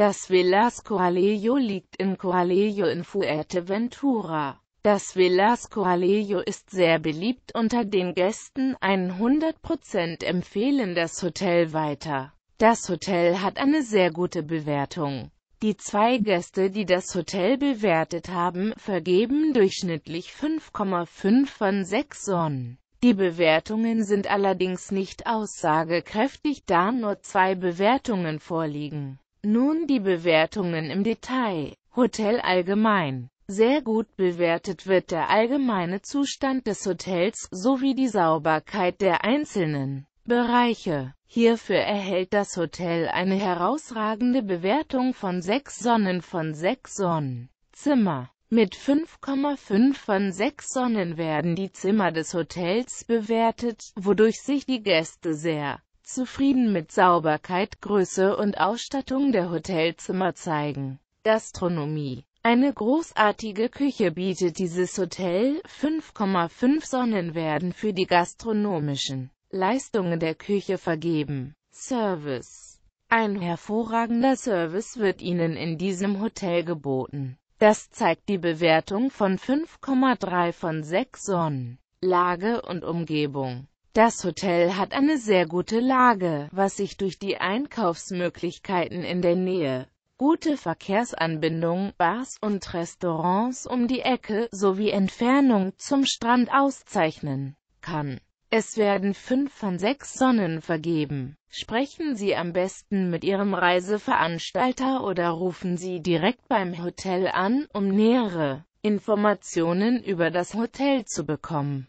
Das Villas Coalejo liegt in Coalejo in Fuerteventura. Das Villas Coalejo ist sehr beliebt unter den Gästen, 100% empfehlen das Hotel weiter. Das Hotel hat eine sehr gute Bewertung. Die zwei Gäste, die das Hotel bewertet haben, vergeben durchschnittlich 5,5 von 6 Sonnen. Die Bewertungen sind allerdings nicht aussagekräftig, da nur zwei Bewertungen vorliegen. Nun die Bewertungen im Detail. Hotel allgemein. Sehr gut bewertet wird der allgemeine Zustand des Hotels sowie die Sauberkeit der einzelnen Bereiche. Hierfür erhält das Hotel eine herausragende Bewertung von 6 Sonnen von 6 Sonnen. Zimmer. Mit 5,5 von 6 Sonnen werden die Zimmer des Hotels bewertet, wodurch sich die Gäste sehr zufrieden mit Sauberkeit, Größe und Ausstattung der Hotelzimmer zeigen. Gastronomie eine großartige Küche bietet dieses Hotel, 5,5 Sonnen werden für die gastronomischen Leistungen der Küche vergeben. Service Ein hervorragender Service wird Ihnen in diesem Hotel geboten. Das zeigt die Bewertung von 5,3 von 6 Sonnen. Lage und Umgebung das Hotel hat eine sehr gute Lage, was sich durch die Einkaufsmöglichkeiten in der Nähe, gute Verkehrsanbindung, Bars und Restaurants um die Ecke sowie Entfernung zum Strand auszeichnen kann. Es werden fünf von sechs Sonnen vergeben. Sprechen Sie am besten mit Ihrem Reiseveranstalter oder rufen Sie direkt beim Hotel an, um nähere Informationen über das Hotel zu bekommen.